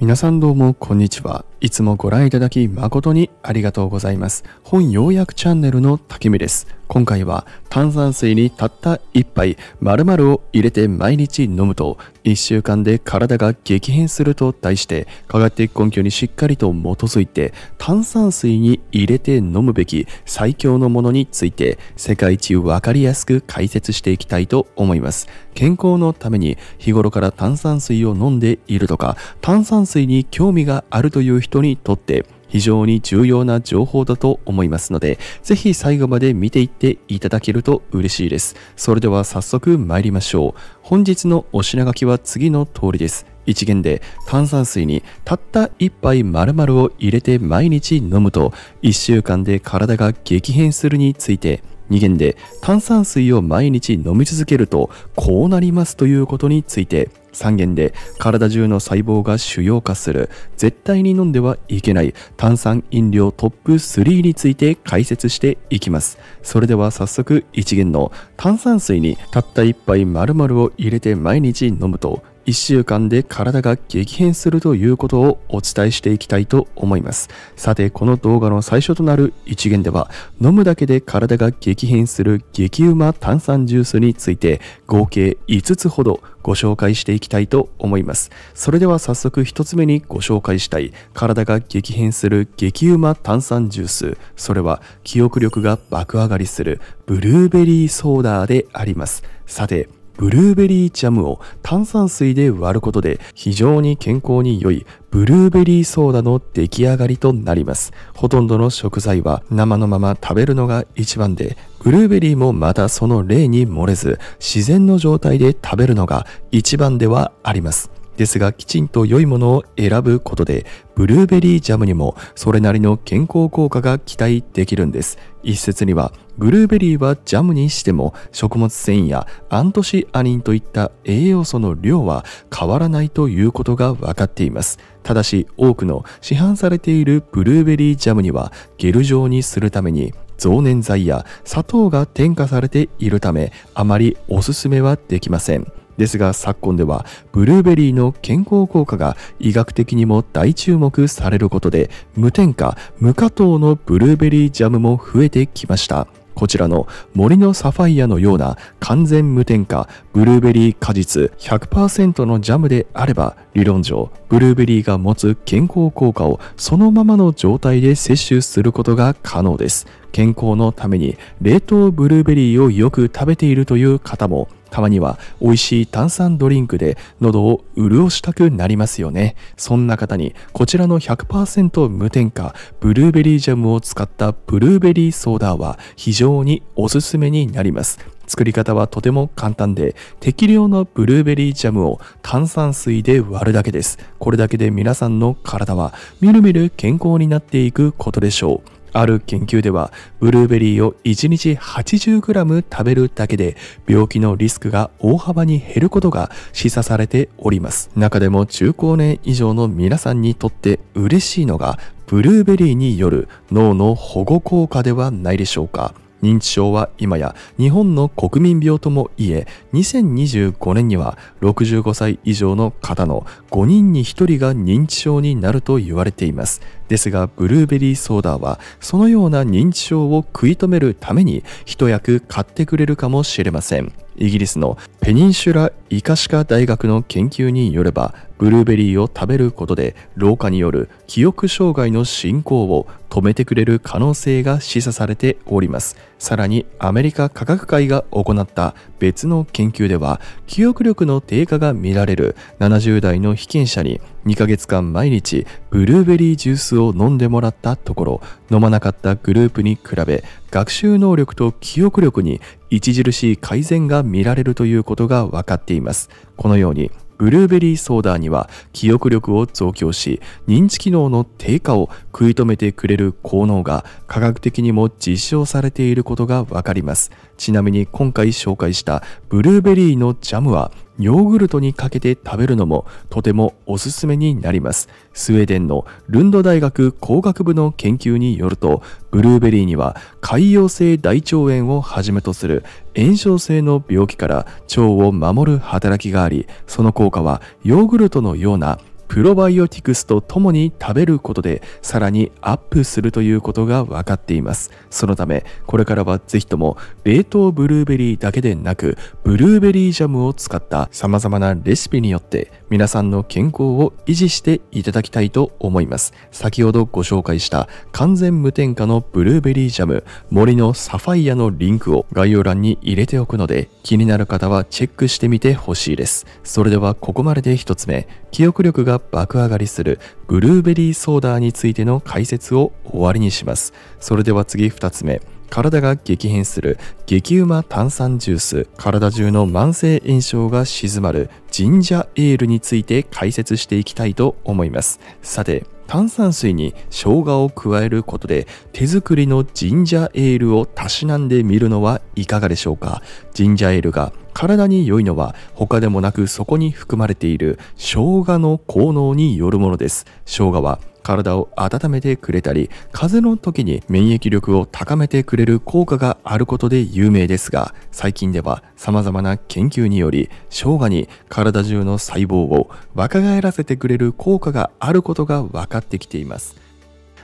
皆さんどうもこんにちは。いつもご覧いただき誠にありがとうございます。本要約チャンネルの竹見です。今回は炭酸水にたった1杯丸々を入れて毎日飲むと1週間で体が激変すると題して科学的根拠にしっかりと基づいて炭酸水に入れて飲むべき最強のものについて世界一わかりやすく解説していきたいと思います健康のために日頃から炭酸水を飲んでいるとか炭酸水に興味があるという人にとって非常に重要な情報だと思いますので、ぜひ最後まで見ていっていただけると嬉しいです。それでは早速参りましょう。本日のお品書きは次の通りです。1元で炭酸水にたった1杯丸々を入れて毎日飲むと1週間で体が激変するについて2元で炭酸水を毎日飲み続けるとこうなりますということについて3元で体中の細胞が腫瘍化する絶対に飲んではいけない炭酸飲料トップ3について解説していきますそれでは早速1元の炭酸水にたった1杯丸々を入れて毎日飲むと1週間で体が激変するということをお伝えしていきたいと思います。さて、この動画の最初となる一元では、飲むだけで体が激変する激うま炭酸ジュースについて、合計5つほどご紹介していきたいと思います。それでは早速1つ目にご紹介したい、体が激変する激うま炭酸ジュース。それは、記憶力が爆上がりするブルーベリーソーダであります。さて、ブルーベリージャムを炭酸水で割ることで非常に健康に良いブルーベリーソーダの出来上がりとなります。ほとんどの食材は生のまま食べるのが一番で、ブルーベリーもまたその例に漏れず、自然の状態で食べるのが一番ではあります。ですがきちんと良いものを選ぶことで、ブルーベリージャムにもそれなりの健康効果が期待できるんです。一説には、ブルーベリーはジャムにしても食物繊維やアントシアニンといった栄養素の量は変わらないということが分かっています。ただし多くの市販されているブルーベリージャムにはゲル状にするために増粘剤や砂糖が添加されているためあまりおすすめはできません。ですが昨今ではブルーベリーの健康効果が医学的にも大注目されることで無添加無加糖のブルーベリージャムも増えてきましたこちらの森のサファイアのような完全無添加ブルーベリー果実100%のジャムであれば理論上ブルーベリーが持つ健康効果をそのままの状態で摂取することが可能です健康のために冷凍ブルーベリーをよく食べているという方もたまには美味しい炭酸ドリンクで喉を潤したくなりますよね。そんな方にこちらの100%無添加ブルーベリージャムを使ったブルーベリーソーダは非常におすすめになります。作り方はとても簡単で、適量のブルーベリージャムを炭酸水で割るだけです。これだけで皆さんの体はみるみる健康になっていくことでしょう。ある研究では、ブルーベリーを1日 80g 食べるだけで病気のリスクが大幅に減ることが示唆されております。中でも中高年以上の皆さんにとって嬉しいのが、ブルーベリーによる脳の保護効果ではないでしょうか。認知症は今や日本の国民病ともいえ、2025年には65歳以上の方の5人に1人が認知症になると言われています。ですが、ブルーベリーソーダはそのような認知症を食い止めるために一役買ってくれるかもしれません。イギリスのペニンシュラ医科歯科大学の研究によればブルーベリーを食べることで老化による記憶障害の進行を止めてくれる可能性が示唆されておりますさらにアメリカ科学会が行った別の研究では記憶力の低下が見られる70代の被験者に2ヶ月間毎日ブルーベリージュースを飲んでもらったところ飲まなかったグループに比べ学習能力と記憶力に著しい改善が見られるということが分かっていますこのようにブルーベリーソーダには記憶力を増強し認知機能の低下を食い止めてくれる効能が科学的にも実証されていることがわかりますちなみに今回紹介したブルーベリーのジャムはヨーグルトにかけて食べるのもとてもおすすめになります。スウェーデンのルンド大学工学部の研究によると、ブルーベリーには海洋性大腸炎をはじめとする炎症性の病気から腸を守る働きがありその効果はヨーグルトのようなプロバイオティクスとともに食べることでさらにアップするということが分かっていますそのためこれからはぜひとも冷凍ブルーベリーだけでなくブルーベリージャムを使った様々なレシピによって皆さんの健康を維持していただきたいと思います。先ほどご紹介した完全無添加のブルーベリージャム、森のサファイアのリンクを概要欄に入れておくので気になる方はチェックしてみてほしいです。それではここまでで1つ目、記憶力が爆上がりするブルーベリーソーダについての解説を終わりにします。それでは次2つ目、体が激変する激うま炭酸ジュース体中の慢性炎症が静まるジンジャエールについて解説していきたいと思いますさて炭酸水に生姜を加えることで手作りのジンジャエールをたしなんでみるのはいかがでしょうかジンジャーエールが体に良いのは他でもなくそこに含まれている生姜の効能によるものです生姜は体を温めてくれたり、風邪の時に免疫力を高めてくれる効果があることで有名ですが、最近では様々な研究により、生姜に体中の細胞を若返らせてくれる効果があることが分かってきています。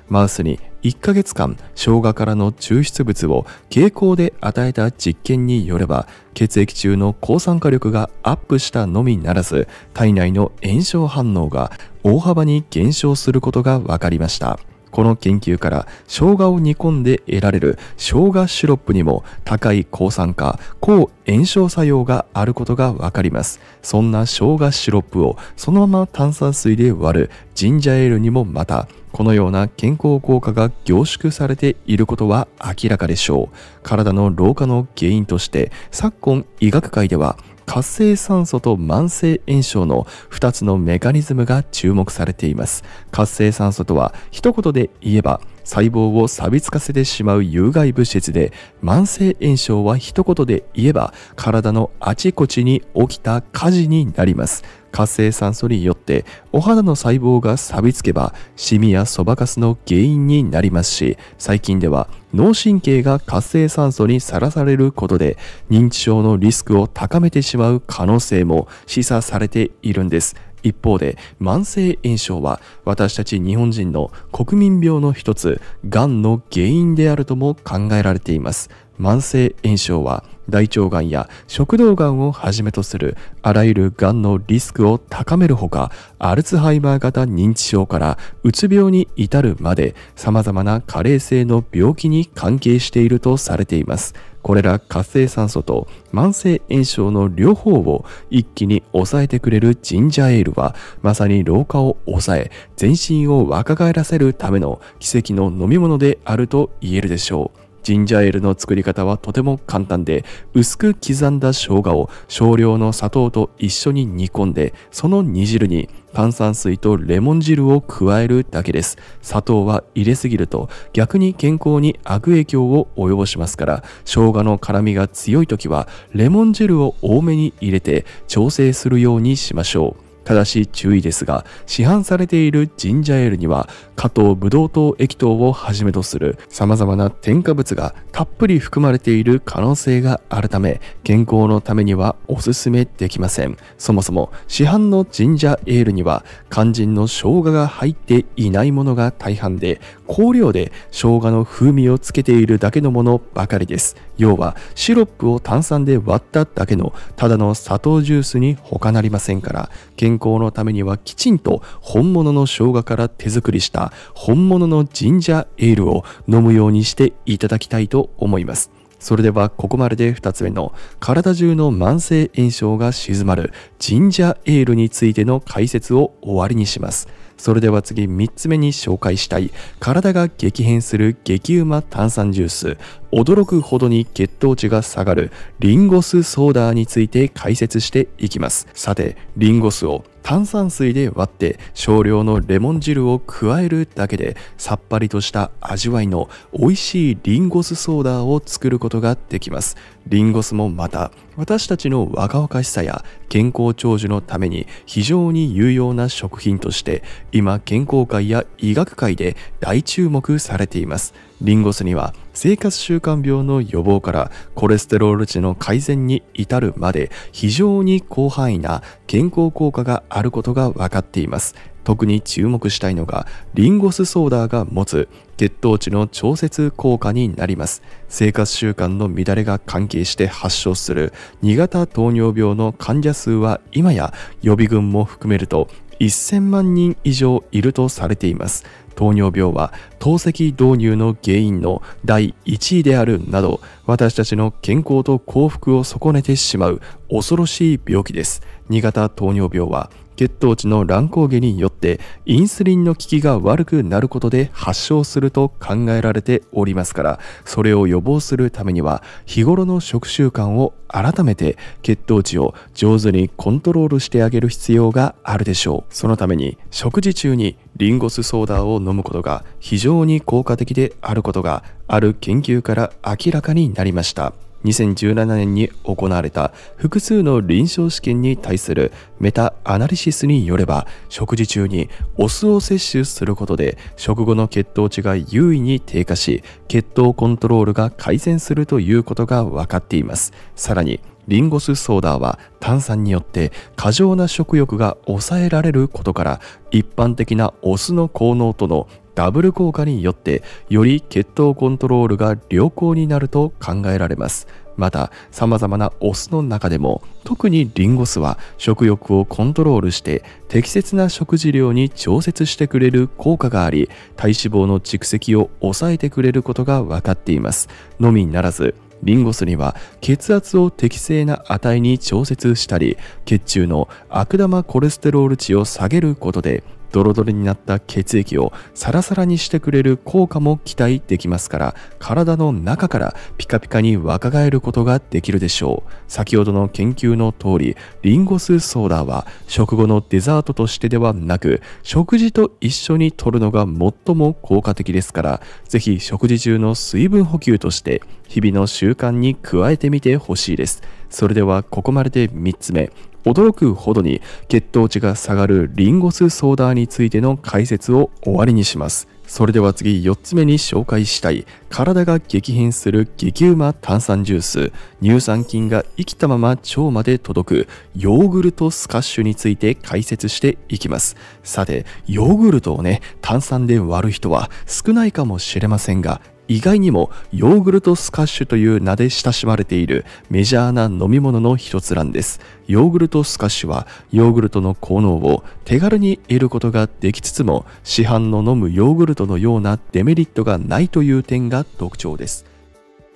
マウスに1ヶ月間生姜からの抽出物を蛍光で与えた実験によれば血液中の抗酸化力がアップしたのみならず体内の炎症反応が大幅に減少することが分かりました。この研究から生姜を煮込んで得られる生姜シロップにも高い抗酸化、抗炎症作用があることがわかります。そんな生姜シロップをそのまま炭酸水で割るジンジャーエールにもまたこのような健康効果が凝縮されていることは明らかでしょう。体の老化の原因として昨今医学界では活性酸素と慢性炎症の2つのメカニズムが注目されています。活性酸素とは一言で言えば細胞を錆びつかせてしまう有害物質で慢性炎症は一言で言えば体のあちこちに起きた火事になります活性酸素によってお肌の細胞が錆びつけばシミやそばかすの原因になりますし最近では脳神経が活性酸素にさらされることで認知症のリスクを高めてしまう可能性も示唆されているんです一方で慢性炎症は私たち日本人の国民病の一つがんの原因であるとも考えられています慢性炎症は大腸がんや食道がんをはじめとするあらゆるがんのリスクを高めるほかアルツハイマー型認知症からうつ病に至るまで様々な加齢性の病気に関係しているとされていますこれら活性酸素と慢性炎症の両方を一気に抑えてくれるジンジャーエールはまさに老化を抑え全身を若返らせるための奇跡の飲み物であると言えるでしょうジンジャーエールの作り方はとても簡単で、薄く刻んだ生姜を少量の砂糖と一緒に煮込んで、その煮汁に炭酸水とレモン汁を加えるだけです。砂糖は入れすぎると逆に健康に悪影響を及ぼしますから、生姜の辛みが強い時はレモン汁を多めに入れて調整するようにしましょう。ただし注意ですが、市販されているジンジャエールには、加糖、ブドウ糖、液糖をはじめとする様々な添加物がたっぷり含まれている可能性があるため、健康のためにはおすすめできません。そもそも市販のジンジャエールには、肝心の生姜が入っていないものが大半で、香料で生姜の風味をつけているだけのものばかりです。要はシロップを炭酸で割っただけのただの砂糖ジュースに他なりませんから健康のためにはきちんと本物の生姜から手作りした本物のジンジャーエールを飲むようにしていただきたいと思います。それではここまでで2つ目の体中の慢性炎症が静まるジンジャーエールについての解説を終わりにします。それでは次3つ目に紹介したい体が激変する激うま炭酸ジュース驚くほどに血糖値が下がるリンゴ酢ソーダについて解説していきますさてリンゴ酢を炭酸水で割って少量のレモン汁を加えるだけでさっぱりとした味わいの美味しいリンゴ酢ソーダを作ることができますリンゴ酢もまた私たちの若々しさや健康長寿のために非常に有用な食品として今健康界や医学界で大注目されていますリンゴ酢には生活習慣病の予防からコレステロール値の改善に至るまで非常に広範囲な健康効果があることが分かっています。特に注目したいのがリンゴ酢ソーダが持つ血糖値の調節効果になります生活習慣の乱れが関係して発症する2型糖尿病の患者数は今や予備軍も含めると1000万人以上いるとされています。糖尿病は透析導入の原因の第1位であるなど私たちの健康と幸福を損ねてしまう恐ろしい病気です。2型糖尿病は血糖値の乱高下によってインスリンの効きが悪くなることで発症すると考えられておりますからそれを予防するためには日頃の食習慣を改めて血糖値を上手にコントロールしてあげる必要があるでしょうそのために食事中にリンゴ酢ソーダを飲むことが非常に効果的であることがある研究から明らかになりました2017年に行われた複数の臨床試験に対するメタアナリシスによれば食事中にお酢を摂取することで食後の血糖値が優位に低下し血糖コントロールが改善するということが分かっていますさらにリンゴ酢ソーダは炭酸によって過剰な食欲が抑えられることから一般的なお酢の効能とのダブル効果によってより血糖コントロールが良好になると考えられますまた様々なオスの中でも特にリンゴ酢は食欲をコントロールして適切な食事量に調節してくれる効果があり体脂肪の蓄積を抑えてくれることが分かっていますのみならずリンゴ酢には血圧を適正な値に調節したり血中の悪玉コレステロール値を下げることでドロドロになった血液をサラサラにしてくれる効果も期待できますから体の中からピカピカに若返ることができるでしょう先ほどの研究の通りリンゴ酢ソーダは食後のデザートとしてではなく食事と一緒に摂るのが最も効果的ですから是非食事中の水分補給として日々の習慣に加えてみてほしいですそれではここまでで3つ目驚くほどに血糖値が下がるリンゴ酢ソーダについての解説を終わりにしますそれでは次4つ目に紹介したい体が激変する激うま炭酸ジュース乳酸菌が生きたまま腸まで届くヨーグルトスカッシュについて解説していきますさてヨーグルトをね炭酸で割る人は少ないかもしれませんが意外にもヨーグルトスカッシュという名で親しまれているメジャーな飲み物の一つなんです。ヨーグルトスカッシュはヨーグルトの効能を手軽に得ることができつつも市販の飲むヨーグルトのようなデメリットがないという点が特徴です。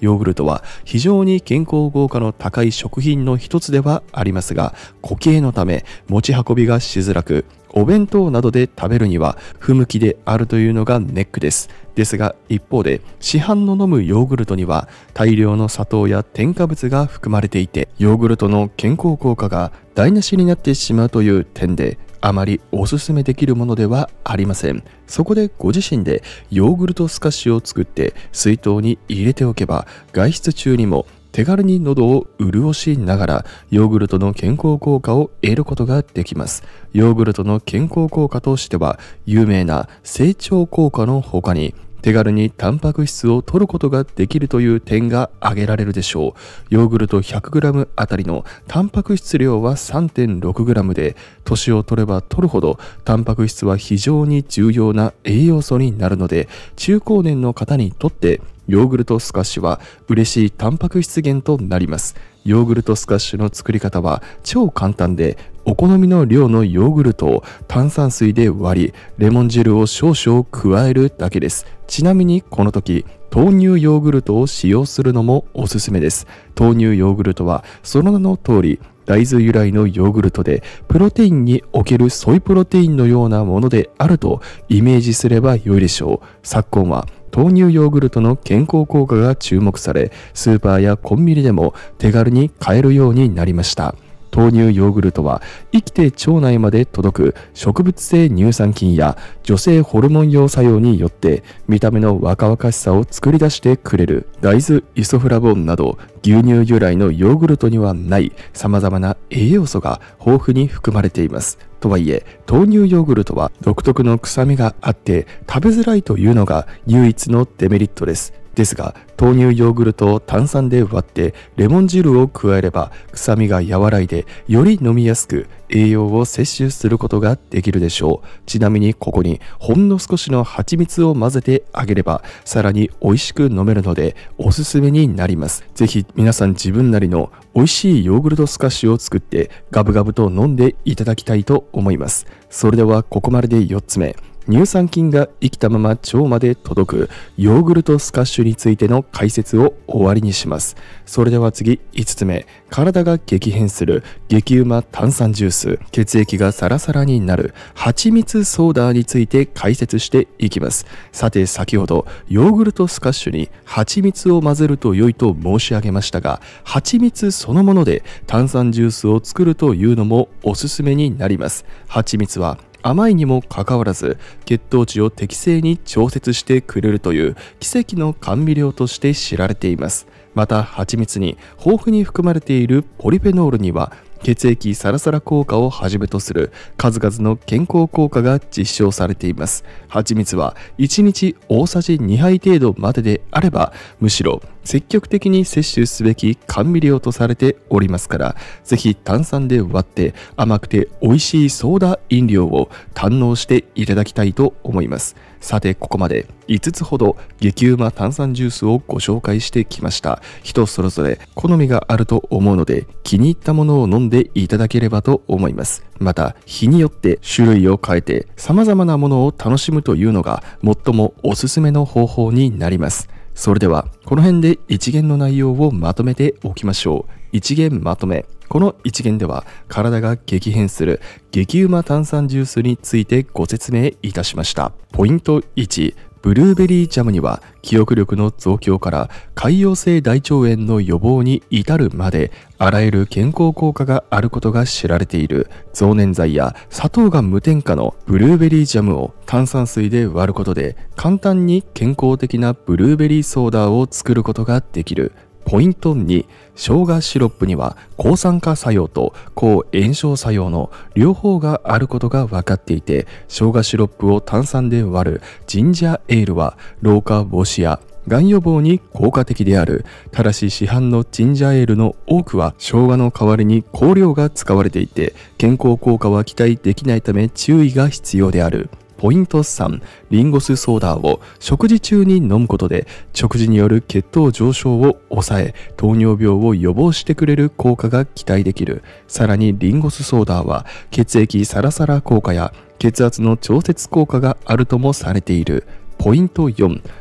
ヨーグルトは非常に健康効果の高い食品の一つではありますが、固形のため持ち運びがしづらく、お弁当などで食べるには不向きであるというのがネックです。ですが一方で市販の飲むヨーグルトには大量の砂糖や添加物が含まれていてヨーグルトの健康効果が台無しになってしまうという点であまりおすすめできるものではありませんそこでご自身でヨーグルトスカッシュを作って水筒に入れておけば外出中にも手軽に喉を潤しながらヨーグルトの健康効果を得ることができますヨーグルトの健康効果としては有名な成長効果の他に手軽にタンパク質を摂ることができるという点が挙げられるでしょう。ヨーグルト 100g あたりのタンパク質量は 3.6g で、年を取れば取るほどタンパク質は非常に重要な栄養素になるので、中高年の方にとってヨーグルトスカッシュは嬉しいタンパク質源となります。ヨーグルトスカッシュの作り方は超簡単でお好みの量のヨーグルトを炭酸水で割り、レモン汁を少々加えるだけです。ちなみにこの時、豆乳ヨーグルトを使用するのもおすすめです。豆乳ヨーグルトはその名の通り、大豆由来のヨーグルトで、プロテインにおけるソイプロテインのようなものであるとイメージすれば良いでしょう。昨今は豆乳ヨーグルトの健康効果が注目され、スーパーやコンビニでも手軽に買えるようになりました。豆乳ヨーグルトは生きて腸内まで届く植物性乳酸菌や女性ホルモン用作用によって見た目の若々しさを作り出してくれる大豆イソフラボンなど牛乳由来のヨーグルトにはない様々な栄養素が豊富に含まれています。とはいえ、豆乳ヨーグルトは独特の臭みがあって食べづらいというのが唯一のデメリットです。ですが豆乳ヨーグルトを炭酸で割ってレモン汁を加えれば臭みが和らいでより飲みやすく栄養を摂取することができるでしょうちなみにここにほんの少しの蜂蜜を混ぜてあげればさらに美味しく飲めるのでおすすめになりますぜひ皆さん自分なりの美味しいヨーグルトスカッシュを作ってガブガブと飲んでいただきたいと思いますそれではここまでで4つ目乳酸菌が生きたまま腸まで届くヨーグルトスカッシュについての解説を終わりにしますそれでは次5つ目体が激変する激うま炭酸ジュース血液がサラサラになる蜂蜜ソーダについて解説していきますさて先ほどヨーグルトスカッシュに蜂蜜を混ぜると良いと申し上げましたが蜂蜜そのもので炭酸ジュースを作るというのもおすすめになります蜂蜜は甘いにもかかわらず血糖値を適正に調節してくれるという奇跡の甘味料として知られていますまた蜂蜜に豊富に含まれているポリフェノールには血液サラサラ効果をはじめとする数々の健康効果が実証されています蜂蜜は1日大さじ2杯程度までであればむしろ積極的に摂取すべき甘味料とされておりますから、ぜひ炭酸で割って甘くて美味しいソーダ飲料を堪能していただきたいと思います。さて、ここまで5つほど激うま炭酸ジュースをご紹介してきました。人それぞれ好みがあると思うので、気に入ったものを飲んでいただければと思います。また、日によって種類を変えて様々なものを楽しむというのが最もおすすめの方法になります。それでは、この辺で一元の内容をまとめておきましょう。一元まとめ。この一元では、体が激変する激うま炭酸ジュースについてご説明いたしました。ポイント1、ブルーベリージャムには記憶力の増強から潰瘍性大腸炎の予防に至るまであらゆる健康効果があることが知られている増粘剤や砂糖が無添加のブルーベリージャムを炭酸水で割ることで簡単に健康的なブルーベリーソーダを作ることができるポイント2、生姜シロップには抗酸化作用と抗炎症作用の両方があることが分かっていて、生姜シロップを炭酸で割るジンジャーエールは老化防止やがん予防に効果的である。ただし市販のジンジャーエールの多くは生姜の代わりに香料が使われていて、健康効果は期待できないため注意が必要である。ポイント3リンゴ酢ソーダを食事中に飲むことで食事による血糖上昇を抑え糖尿病を予防してくれる効果が期待できるさらにリンゴ酢ソーダは血液サラサラ効果や血圧の調節効果があるともされているポイント4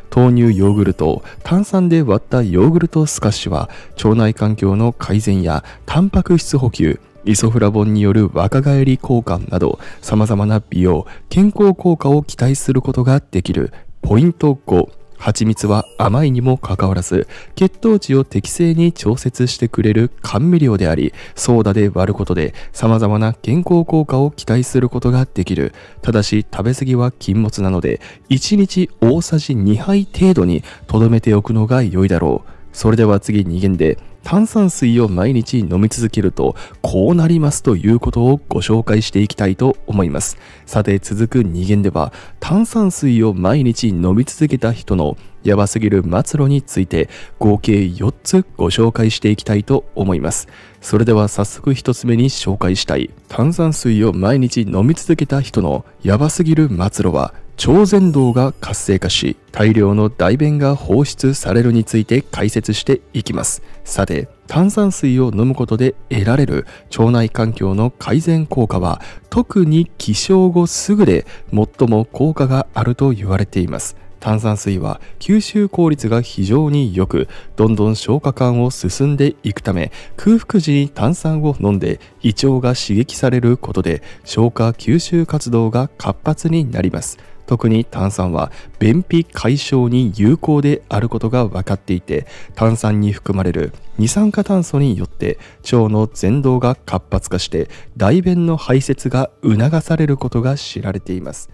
豆乳ヨーグルト炭酸で割ったヨーグルトスカッシュは腸内環境の改善やタンパク質補給イソフラボンによる若返り効果など様々な美容、健康効果を期待することができる。ポイント5、蜂蜜は甘いにもかかわらず血糖値を適正に調節してくれる甘味料でありソーダで割ることで様々な健康効果を期待することができるただし食べ過ぎは禁物なので1日大さじ2杯程度にとどめておくのが良いだろうそれでは次2限で炭酸水を毎日飲み続けるとこうなりますということをご紹介していきたいと思います。さて続く2限では炭酸水を毎日飲み続けた人のやばすぎる末路について合計4つご紹介していきたいと思います。それでは早速1つ目に紹介したい炭酸水を毎日飲み続けた人のやばすぎる末路は超前動が活性化し大量の大便が放出されるについて解説していきますさて炭酸水を飲むことで得られる腸内環境の改善効果は特に起床後すぐで最も効果があると言われています炭酸水は吸収効率が非常に良くどんどん消化管を進んでいくため空腹時に炭酸を飲んで胃腸が刺激されることで消化吸収活動が活発になります特に炭酸は便秘解消に有効であることが分かっていて炭酸に含まれる二酸化炭素によって腸の蠕動が活発化して大便の排泄が促されることが知られています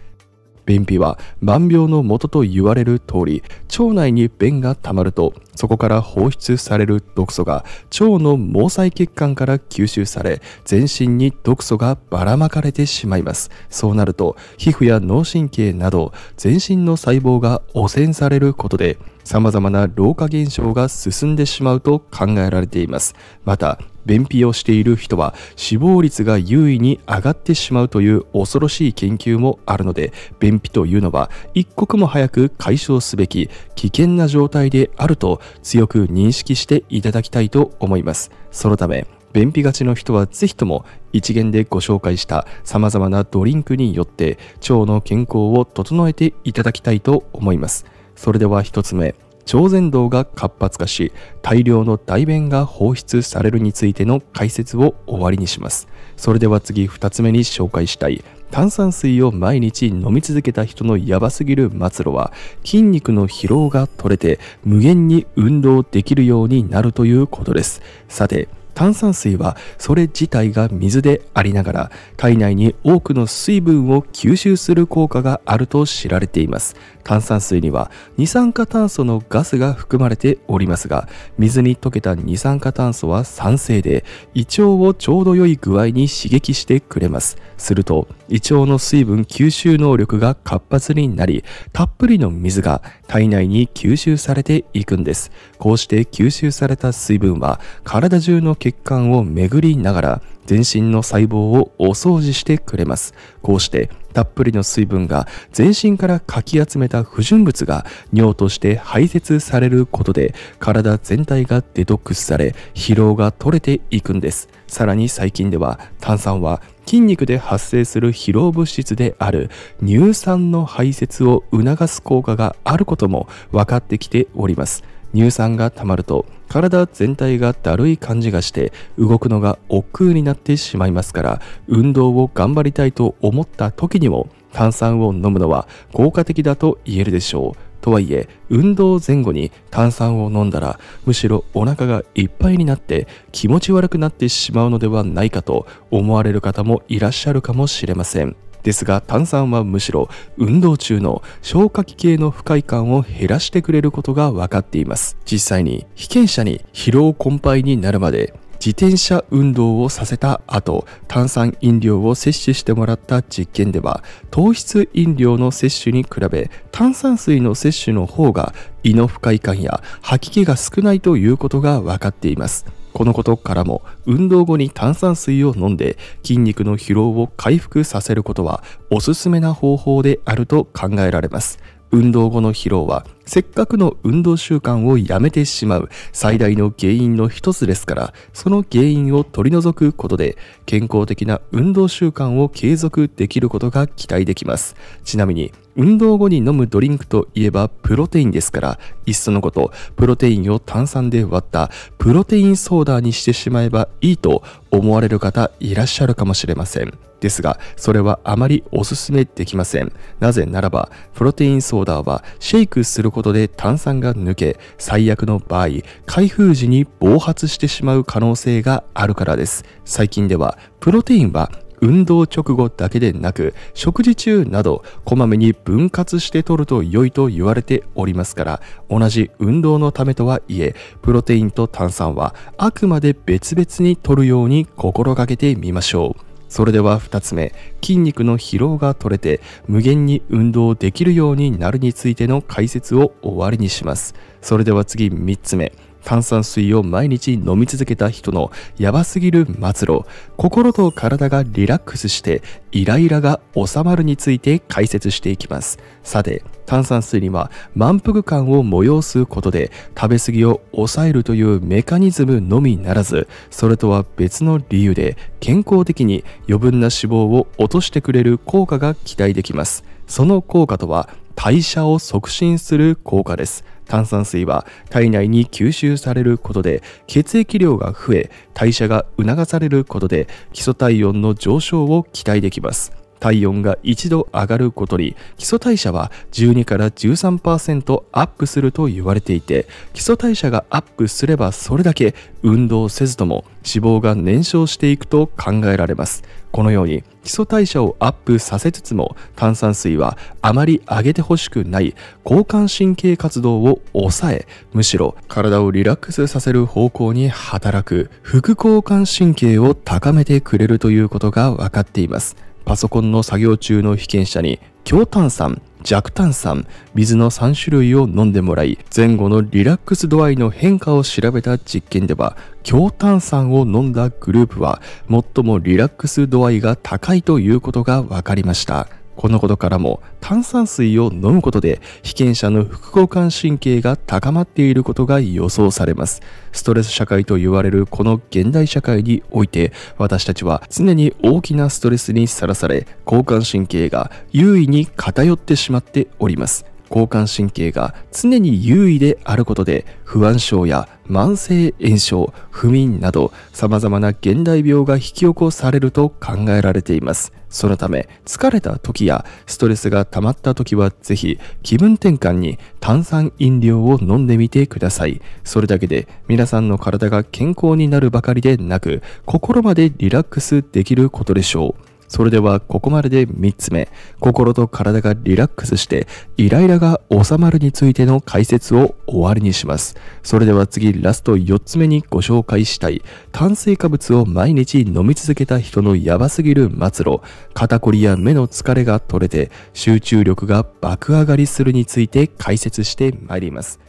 便秘は万病の元と言われる通り腸内に便がたまるとそこから放出される毒素が腸の毛細血管から吸収され全身に毒素がばらまかれてしまいますそうなると皮膚や脳神経など全身の細胞が汚染されることで様々な老化現象が進んでしまうと考えられています。また、便秘をしている人は死亡率が優位に上がってしまうという恐ろしい研究もあるので便秘というのは一刻も早く解消すべき危険な状態であると強く認識していただきたいと思いますそのため便秘がちの人はぜひとも一元でご紹介した様々なドリンクによって腸の健康を整えていただきたいと思います。それでは1つ目超前動が活発化し大量の大便が放出されるについての解説を終わりにしますそれでは次2つ目に紹介したい炭酸水を毎日飲み続けた人のヤバすぎる末路は筋肉の疲労が取れて無限に運動できるようになるということですさて炭酸水はそれ自体が水でありながら体内に多くの水分を吸収する効果があると知られています炭酸水には二酸化炭素のガスが含まれておりますが水に溶けた二酸化炭素は酸性で胃腸をちょうど良い具合に刺激してくれますすると胃腸の水分吸収能力が活発になり、たっぷりの水が体内に吸収されていくんです。こうして吸収された水分は体中の血管を巡りながら全身の細胞をお掃除してくれます。こうしてたっぷりの水分が全身からかき集めた不純物が尿として排泄されることで体全体がデトックスされ疲労が取れていくんです。さらに最近では炭酸は筋肉で発生する疲労物質である乳酸の排泄を促す効果があることも分かってきております。乳酸が溜まると体全体がだるい感じがして動くのが億劫になってしまいますから運動を頑張りたいと思った時にも炭酸を飲むのは効果的だと言えるでしょう。とはいえ、運動前後に炭酸を飲んだら、むしろお腹がいっぱいになって気持ち悪くなってしまうのではないかと思われる方もいらっしゃるかもしれません。ですが炭酸はむしろ運動中の消化器系の不快感を減らしてくれることが分かっています実際に被験者に疲労困憊になるまで自転車運動をさせた後炭酸飲料を摂取してもらった実験では糖質飲料の摂取に比べ炭酸水の摂取の方が胃の不快感や吐き気が少ないということが分かっていますこのことからも運動後に炭酸水を飲んで筋肉の疲労を回復させることはおすすめな方法であると考えられます運動後の疲労はせっかくの運動習慣をやめてしまう最大の原因の一つですからその原因を取り除くことで健康的な運動習慣を継続できることが期待できますちなみに運動後に飲むドリンクといえばプロテインですから、いっそのこと、プロテインを炭酸で割ったプロテインソーダにしてしまえばいいと思われる方いらっしゃるかもしれません。ですが、それはあまりおすすめできません。なぜならば、プロテインソーダはシェイクすることで炭酸が抜け、最悪の場合、開封時に暴発してしまう可能性があるからです。最近では、プロテインは運動直後だけでなく食事中などこまめに分割して摂ると良いと言われておりますから同じ運動のためとはいえプロテインと炭酸はあくまで別々に摂るように心がけてみましょうそれでは2つ目筋肉の疲労が取れて無限に運動できるようになるについての解説を終わりにしますそれでは次3つ目炭酸水を毎日飲み続けた人のやばすぎる末路、心と体がリラックスしてイライラが収まるについて解説していきます。さて、炭酸水には満腹感を催すことで食べ過ぎを抑えるというメカニズムのみならずそれとは別の理由で健康的に余分な脂肪を落としてくれる効果が期待できますその効果とは代謝を促進する効果です炭酸水は体内に吸収されることで血液量が増え代謝が促されることで基礎体温の上昇を期待できます体温が1度上がることに基礎代謝は12から13%アップすると言われていて基礎代謝がアップすればそれだけ運動せずとも脂肪が燃焼していくと考えられますこのように基礎代謝をアップさせつつも炭酸水はあまり上げてほしくない交感神経活動を抑えむしろ体をリラックスさせる方向に働く副交感神経を高めてくれるということが分かっていますパソコンの作業中の被験者に強炭酸、弱炭酸、水の3種類を飲んでもらい、前後のリラックス度合いの変化を調べた実験では、強炭酸を飲んだグループは最もリラックス度合いが高いということが分かりました。このことからも炭酸水を飲むことで被験者の副交感神経が高まっていることが予想されます。ストレス社会と言われるこの現代社会において私たちは常に大きなストレスにさらされ交感神経が優位に偏ってしまっております。交感神経が常に優位であることで不安症や慢性炎症不眠などさまざまな現代病が引き起こされると考えられていますそのため疲れた時やストレスが溜まった時はぜひ気分転換に炭酸飲料を飲んでみてくださいそれだけで皆さんの体が健康になるばかりでなく心までリラックスできることでしょうそれではここまでで3つ目、心と体がリラックスしてイライラが収まるについての解説を終わりにします。それでは次ラスト4つ目にご紹介したい、炭水化物を毎日飲み続けた人のやばすぎる末路、肩こりや目の疲れが取れて集中力が爆上がりするについて解説してまいります。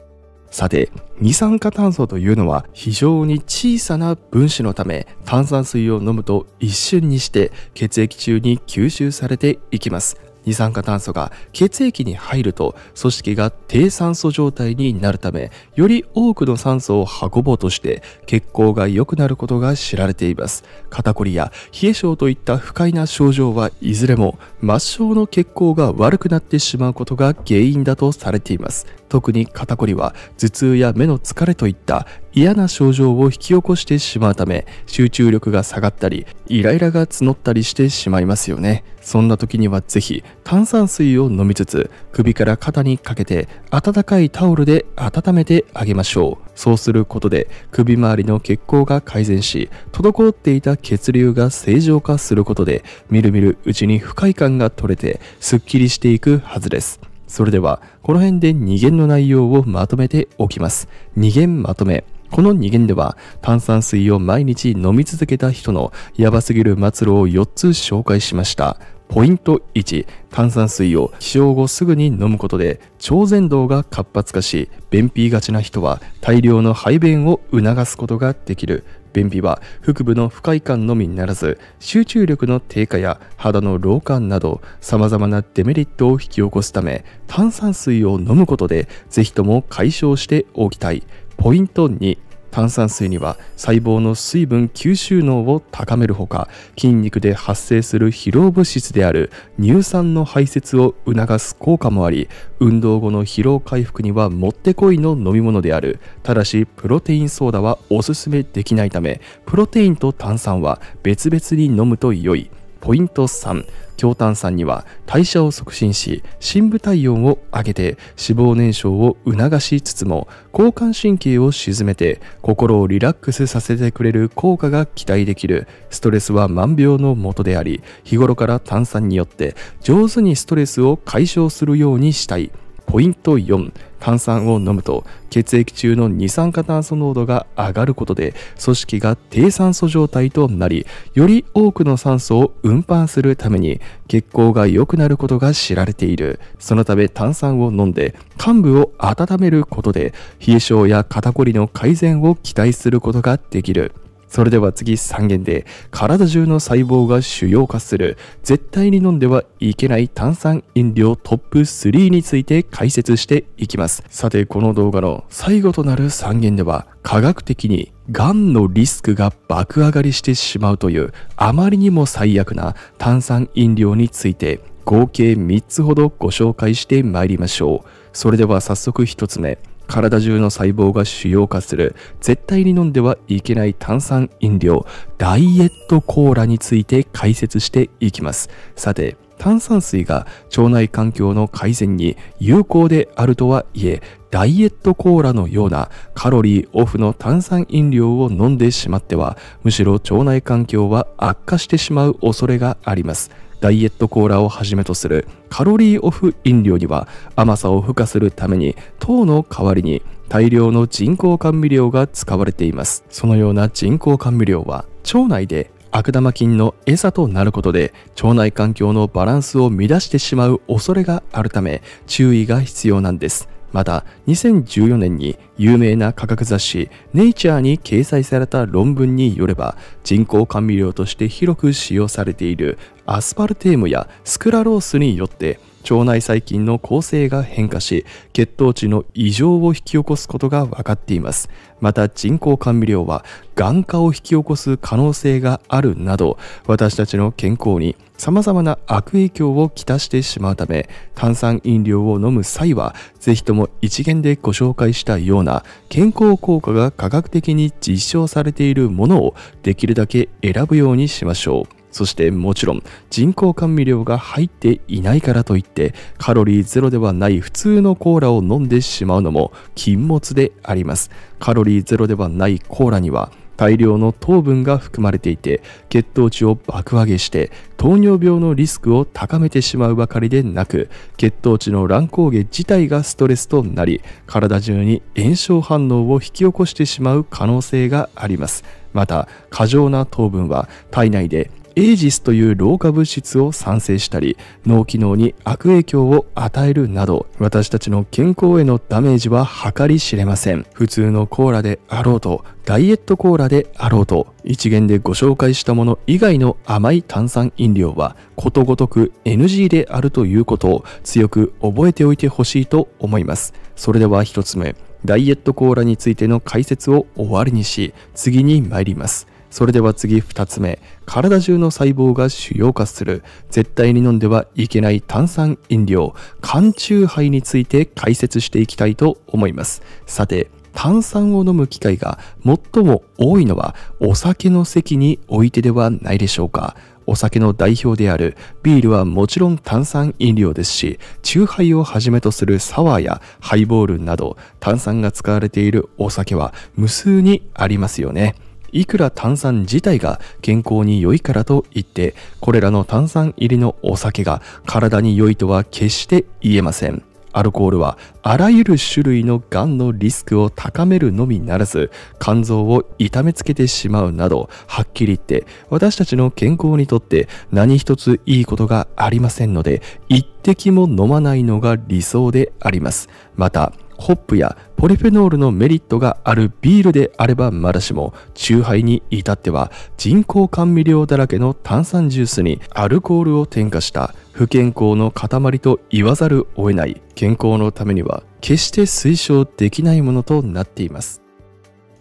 さて、二酸化炭素というのは非常に小さな分子のため、炭酸水を飲むと一瞬にして血液中に吸収されていきます。二酸化炭素が血液に入ると組織が低酸素状態になるためより多くの酸素を運ぼうとして血行が良くなることが知られています肩こりや冷え症といった不快な症状はいずれも末梢の血行が悪くなってしまうことが原因だとされています特に肩こりは頭痛や目の疲れといった嫌な症状を引き起こしてしまうため集中力が下がったりイライラが募ったりしてしまいますよねそんな時にはぜひ炭酸水を飲みつつ首から肩にかけて温かいタオルで温めてあげましょうそうすることで首周りの血行が改善し滞っていた血流が正常化することでみるみるうちに不快感が取れてすっきりしていくはずですそれではこの辺で2弦の内容をまとめておきます2限まとめこの2限では炭酸水を毎日飲み続けた人のやばすぎる末路を4つ紹介しましたポイント1、炭酸水を使用後すぐに飲むことで、腸蠕動が活発化し、便秘がちな人は大量の排便を促すことができる。便秘は腹部の不快感のみならず、集中力の低下や肌の老化など、様々なデメリットを引き起こすため、炭酸水を飲むことで、ぜひとも解消しておきたい。ポイント2、炭酸水には細胞の水分吸収能を高めるほか筋肉で発生する疲労物質である乳酸の排泄を促す効果もあり運動後の疲労回復にはもってこいの飲み物であるただしプロテインソーダはおすすめできないためプロテインと炭酸は別々に飲むと良いポイント3強炭酸には代謝を促進し深部体温を上げて脂肪燃焼を促しつつも交感神経を沈めて心をリラックスさせてくれる効果が期待できるストレスは万病のもとであり日頃から炭酸によって上手にストレスを解消するようにしたいポイント4炭酸を飲むと血液中の二酸化炭素濃度が上がることで組織が低酸素状態となりより多くの酸素を運搬するために血行が良くなることが知られているそのため炭酸を飲んで患部を温めることで冷え症や肩こりの改善を期待することができるそれでは次3元で体中の細胞が腫瘍化する絶対に飲んではいけない炭酸飲料トップ3について解説していきますさてこの動画の最後となる3元では科学的にがんのリスクが爆上がりしてしまうというあまりにも最悪な炭酸飲料について合計3つほどご紹介してまいりましょうそれでは早速1つ目体中の細胞が腫瘍化する絶対に飲んではいけない炭酸飲料ダイエットコーラについて解説していきますさて炭酸水が腸内環境の改善に有効であるとはいえダイエットコーラのようなカロリーオフの炭酸飲料を飲んでしまってはむしろ腸内環境は悪化してしまう恐れがありますダイエットコーラをはじめとするカロリーオフ飲料には甘さを付加するために糖の代わりに大量の人工甘味料が使われていますそのような人工甘味料は腸内で悪玉菌の餌となることで腸内環境のバランスを乱してしまう恐れがあるため注意が必要なんですまた2014年に有名な科学雑誌「ネイチャー」に掲載された論文によれば人工甘味料として広く使用されているアスパルテームやスクラロースによって腸内細菌の構成が変化し血糖値の異常を引き起こすことが分かっていますまた人工甘味料は眼科を引き起こす可能性があるなど私たちの健康に様々な悪影響をきたしてしまうため炭酸飲料を飲む際は是非とも一元でご紹介したような健康効果が科学的に実証されているものをできるだけ選ぶようにしましょうそしてもちろん人工甘味料が入っていないからといってカロリーゼロではない普通のコーラを飲んでしまうのも禁物であります。カロリーゼロではないコーラには大量の糖分が含まれていて血糖値を爆上げして糖尿病のリスクを高めてしまうばかりでなく血糖値の乱高下自体がストレスとなり体中に炎症反応を引き起こしてしまう可能性がありますまた過剰な糖分は体内でエージスという老化物質を産生したり脳機能に悪影響を与えるなど私たちの健康へのダメージは計り知れません普通のコーラであろうとダイエットコーラであろうと一元でご紹介したもの以外の甘い炭酸飲料はことごとく NG であるということを強く覚えておいてほしいと思いますそれでは1つ目ダイエットコーラについての解説を終わりにし次に参りますそれでは次2つ目。体中の細胞が腫瘍化する。絶対に飲んではいけない炭酸飲料、缶中杯について解説していきたいと思います。さて、炭酸を飲む機会が最も多いのはお酒の席においてではないでしょうか。お酒の代表であるビールはもちろん炭酸飲料ですし、チューハイをはじめとするサワーやハイボールなど炭酸が使われているお酒は無数にありますよね。いくら炭酸自体が健康に良いからといってこれらの炭酸入りのお酒が体に良いとは決して言えませんアルコールはあらゆる種類のがんのリスクを高めるのみならず肝臓を痛めつけてしまうなどはっきり言って私たちの健康にとって何一ついいことがありませんので一滴も飲まないのが理想でありますまたホップやポリフェノールのメリットがあるビールであればまだしも、酎ハイに至っては人工甘味料だらけの炭酸ジュースにアルコールを添加した不健康の塊と言わざるを得ない健康のためには決して推奨できないものとなっています。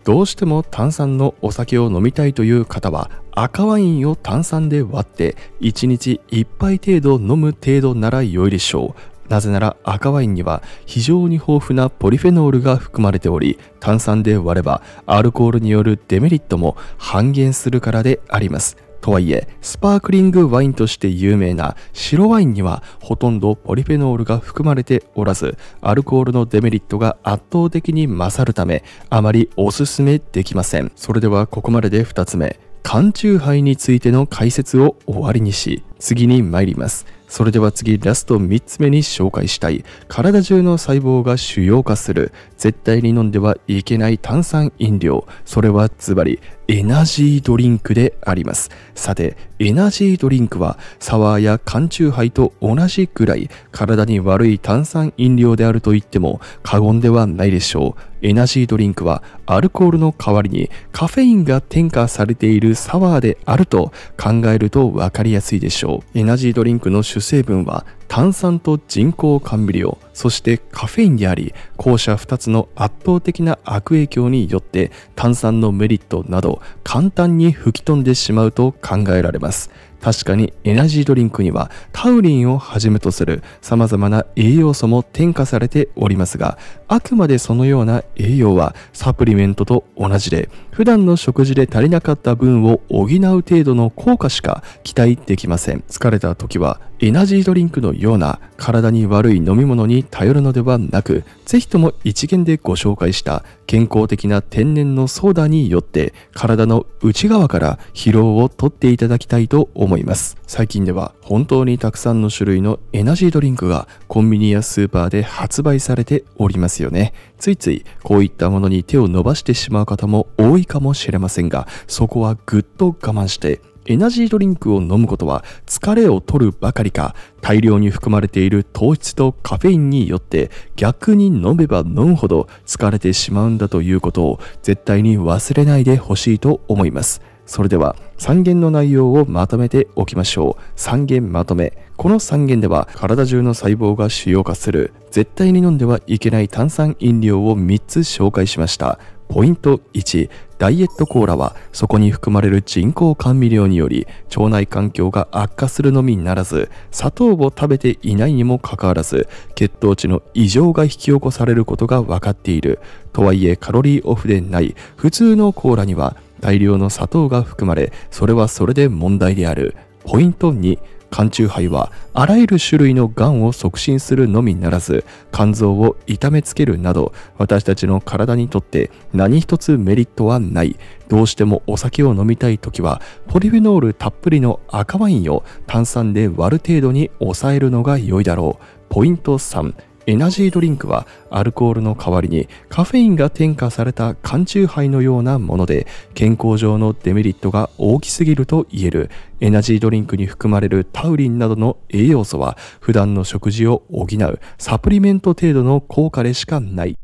どうしても炭酸のお酒を飲みたいという方は赤ワインを炭酸で割って1日1杯程度飲む程度なら良いでしょうなぜなら赤ワインには非常に豊富なポリフェノールが含まれており、炭酸で割ればアルコールによるデメリットも半減するからであります。とはいえ、スパークリングワインとして有名な白ワインにはほとんどポリフェノールが含まれておらず、アルコールのデメリットが圧倒的に勝るため、あまりおすすめできません。それではここまでで2つ目、缶チューハイについての解説を終わりにし、次に参ります。それでは次、ラスト3つ目に紹介したい。体中の細胞が腫瘍化する。絶対に飲んではいけない炭酸飲料。それはズバリ、エナジードリンクであります。さて、エナジードリンクはサワーや缶チューハイと同じくらい体に悪い炭酸飲料であると言っても過言ではないでしょう。エナジードリンクはアルコールの代わりにカフェインが添加されているサワーであると考えるとわかりやすいでしょう。エナジードリンクの主成分は炭酸と人工甘味料そしてカフェインであり後者2つの圧倒的な悪影響によって炭酸のメリットなど簡単に吹き飛んでしまうと考えられます確かにエナジードリンクにはタウリンをはじめとする様々な栄養素も添加されておりますが、あくまでそのような栄養はサプリメントと同じで、普段の食事で足りなかった分を補う程度の効果しか期待できません。疲れた時はエナジードリンクのような体に悪い飲み物に頼るのではなく、ぜひとも一元でご紹介した健康的な天然のソーダによって体の内側から疲労をとっていただきたいと思います。思います。最近では本当にたくさんの種類のエナジードリンクがコンビニやスーパーで発売されておりますよね。ついついこういったものに手を伸ばしてしまう方も多いかもしれませんが、そこはぐっと我慢してエナジードリンクを飲むことは疲れを取るばかりか大量に含まれている糖質とカフェインによって逆に飲めば飲むほど疲れてしまうんだということを絶対に忘れないでほしいと思います。それでは3弦の内容をまとめておきましょう3弦まとめこの3弦では体中の細胞が腫瘍化する絶対に飲んではいけない炭酸飲料を3つ紹介しましたポイント1ダイエットコーラはそこに含まれる人工甘味料により腸内環境が悪化するのみならず砂糖を食べていないにもかかわらず血糖値の異常が引き起こされることが分かっているとはいえカロリーオフでない普通のコーラには大量の砂糖が含まれ、それはそれで問題である。ポイント2、缶中杯はあらゆる種類のがんを促進するのみならず肝臓を痛めつけるなど私たちの体にとって何一つメリットはないどうしてもお酒を飲みたい時はポリフェノールたっぷりの赤ワインを炭酸で割る程度に抑えるのが良いだろうポイント3エナジードリンクはアルコールの代わりにカフェインが添加された缶チューハイのようなもので健康上のデメリットが大きすぎると言えるエナジードリンクに含まれるタウリンなどの栄養素は普段の食事を補うサプリメント程度の効果でしかない